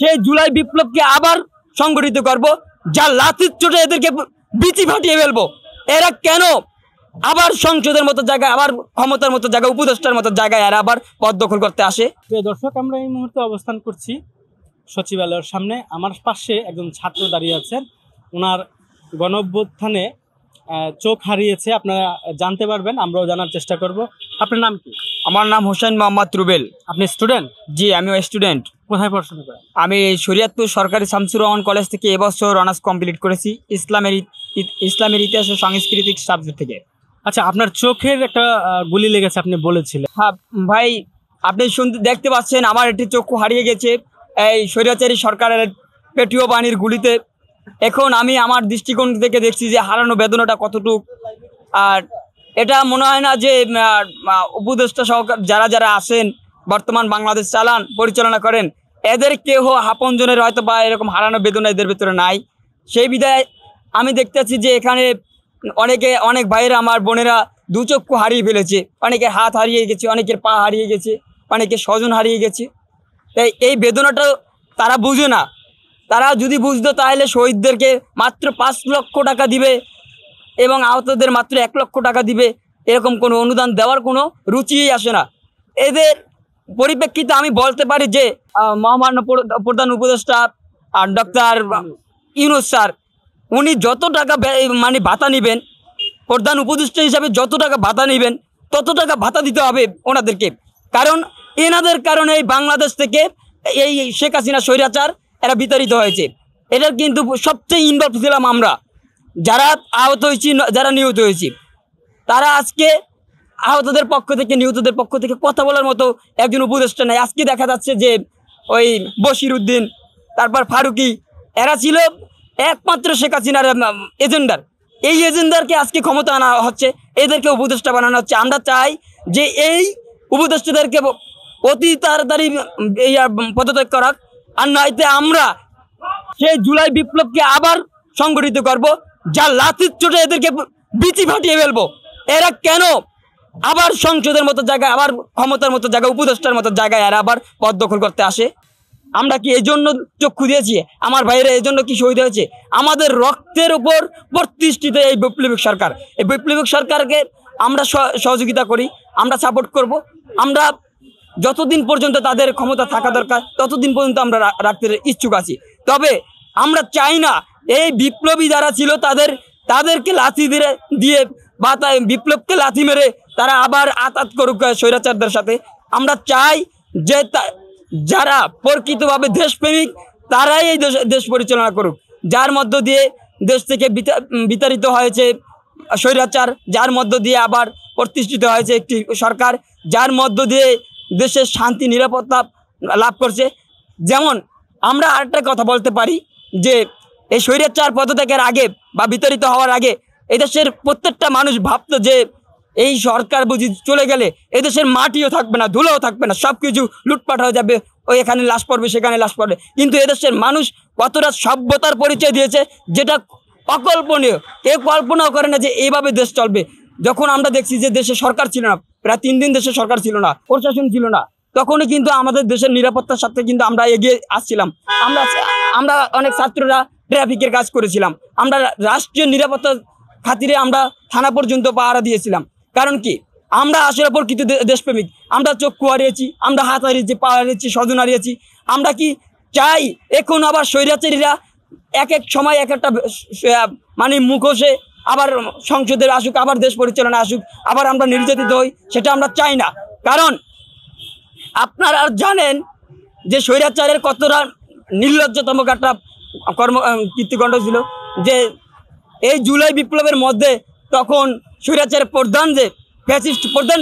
সেই জুলাই বিপ্লবকে আবার সংগঠিত করব যা লাচিত চোটে এদেরকে বিচি ফাটিয়ে ফেলবো এরা কেন আবার সংসদের মতো জায়গায় আবার ক্ষমতার মতো জায়গায় উপদেষ্টার মতো জায়গায় এরা আবার পদ দখল করতে আসে দর্শক আমরা এই মুহূর্তে অবস্থান করছি সচিবালয়ের সামনে আমার পাশে একজন ছাত্র দাঁড়িয়ে আছেন ওনার গণভ্যুত্থানে চোখ হারিয়েছে আপনারা জানতে পারবেন আমরাও জানার চেষ্টা করব আপনার নাম কি আমার নাম হোসেন মোহাম্মদ রুবেল আপনি স্টুডেন্ট জি আমিও স্টুডেন্ট কোথায় পড়াশোনা করেন আমি শরিয়াতপুর সরকারি শামসুর রহমান কলেজ থেকে এবছর অনার্স কমপ্লিট করেছি ইসলামের ইসলামের ইতিহাস ও সাংস্কৃতিক সাবজেক্ট থেকে আচ্ছা আপনার চোখের একটা গুলি লেগেছে আপনি বলেছিলেন হ্যাঁ ভাই আপনি শুনতে দেখতে পাচ্ছেন আমার একটি চক্ষু হারিয়ে গেছে এই স্বৈরাচারী সরকারের পেটীয় বাণীর গুলিতে এখন আমি আমার দৃষ্টিকোণ থেকে দেখছি যে হারানো বেদনাটা কতটুক আর এটা মনে হয় না যে উপদেষ্টা সহকার যারা যারা আছেন বর্তমান বাংলাদেশ চালান পরিচালনা করেন এদের কেহ আপনজনের হয়তো বা এরকম হারানো বেদনা এদের ভেতরে নাই সেই বিধায় আমি দেখতেছি যে এখানে অনেকে অনেক ভাইয়েরা আমার বোনেরা দু চক্ষু হারিয়ে ফেলেছে অনেকের হাত হারিয়ে গেছে অনেকের পা হারিয়ে গেছে অনেকের স্বজন হারিয়ে গেছে তাই এই বেদনাটা তারা বুঝে না তারা যদি বুঝতো তাহলে শহীদদেরকে মাত্র পাঁচ লক্ষ টাকা দিবে এবং আহতদের মাত্র এক লক্ষ টাকা দিবে এরকম কোনো অনুদান দেওয়ার কোনো রুচিই আসে না এদের পরিপ্রেক্ষিতে আমি বলতে পারি যে মহামান্য প্রধান উপদেষ্টা আর ডক্টর ইউনুস স্যার উনি যত টাকা মানে ভাতা নেবেন প্রধান উপদেষ্টা হিসাবে যত টাকা ভাতা নেবেন তত টাকা ভাতা দিতে হবে ওনাদেরকে কারণ এনাদের কারণে এই বাংলাদেশ থেকে এই শেখ হাসিনা স্বৈরাচার এরা বিতাড়িত হয়েছে এটার কিন্তু সবচেয়ে ইনভলভ ছিলাম আমরা যারা আহত হয়েছি যারা নিহত হয়েছি তারা আজকে আহতদের পক্ষ থেকে নিহতদের পক্ষ থেকে কথা বলার মতো একজন উপদেষ্টা নাই আজকে দেখা যাচ্ছে যে ওই বশির উদ্দিন তারপর ফারুকি এরা ছিল একমাত্র শেখ হাসিনার এজেন্ডার এই এজেন্ডারকে আজকে ক্ষমতা আনা হচ্ছে এদেরকে উপদেষ্টা বানানো হচ্ছে আমরা চাই যে এই উপদেষ্টাদেরকে অতি তাড়াতাড়ি এই পদত্যাগ করাক আর নয়তে আমরা সেই জুলাই বিপ্লবকে আবার সংগঠিত করব যা লাতির চোটে এদেরকে বিচি ফাটিয়ে ফেলবো এরা কেন আবার সংসদের মতো জায়গায় আবার ক্ষমতার মতো জায়গায় উপদেষ্টার মতো জায়গায় আর আবার পদ দখল করতে আসে আমরা কি এই জন্য চক্ষু দিয়েছি আমার ভাইরা এই জন্য কি শহীদ হয়েছে আমাদের রক্তের উপর প্রতিষ্ঠিত এই বৈপ্লবিক সরকার এই বৈপ্লবিক সরকারকে আমরা সহযোগিতা করি আমরা সাপোর্ট করব আমরা যতদিন পর্যন্ত তাদের ক্ষমতা থাকা দরকার ততদিন পর্যন্ত আমরা রাখতে ইচ্ছুক আছি তবে আমরা চাই না এই বিপ্লবী যারা ছিল তাদের তাদেরকে লাথি দিয়ে দিয়ে বা বিপ্লবকে লাথি মেরে তারা আবার আতাত করুক স্বৈরাচারদের সাথে আমরা চাই যে যারা প্রকৃতভাবে দেশপ্রেমিক তারাই এই দেশ দেশ পরিচালনা করুক যার মধ্য দিয়ে দেশ থেকে বিতাড়িত হয়েছে স্বৈরাচার যার মধ্য দিয়ে আবার প্রতিষ্ঠিত হয়েছে একটি সরকার যার মধ্য দিয়ে দেশের শান্তি নিরাপত্তা লাভ করছে যেমন আমরা আরেকটা কথা বলতে পারি যে এই স্বৈরাচার পদত্যাগের আগে বা বিতাড়িত হওয়ার আগে এদেশের প্রত্যেকটা মানুষ ভাবত যে এই সরকার বুঝি চলে গেলে এদেশের মাটিও থাকবে না ধুলোও থাকবে না সব কিছু লুটপাট হয়ে যাবে ও এখানে লাশ পড়বে সেখানে লাশ পড়বে কিন্তু এদেশের মানুষ কতটা সভ্যতার পরিচয় দিয়েছে যেটা অকল্পনীয় কেউ কল্পনাও করে না যে এইভাবে দেশ চলবে যখন আমরা দেখছি যে দেশে সরকার ছিল না প্রায় তিন দিন দেশে সরকার ছিল না প্রশাসন ছিল না তখনই কিন্তু আমাদের দেশের নিরাপত্তার সাথে কিন্তু আমরা এগিয়ে আসছিলাম আমরা আমরা অনেক ছাত্ররা ট্রাফিকের কাজ করেছিলাম আমরা রাষ্ট্রীয় নিরাপত্তা খাতিরে আমরা থানা পর্যন্ত পাহারা দিয়েছিলাম কারণ কি আমরা আসলে প্রকৃত দেশপ্রেমিক আমরা চক্ষু হারিয়েছি আমরা হাত হারিয়েছি পা হারিয়েছি স্বজন হারিয়েছি আমরা কি চাই এখন আবার স্বৈরাচারীরা এক এক সময় এক একটা মানে মুখোশে আবার সংসদের আসুক আবার দেশ পরিচালনা আসুক আবার আমরা নির্যাতিত হই সেটা আমরা চাই না কারণ আপনারা জানেন যে স্বৈরাচারের কতটা নির্লজ্জতম একটা কর্ম কীর্তিকণ্ড ছিল যে এই জুলাই বিপ্লবের মধ্যে তখন স্বৈরাচারের প্রধান যে প্যাসিস্ট প্রধান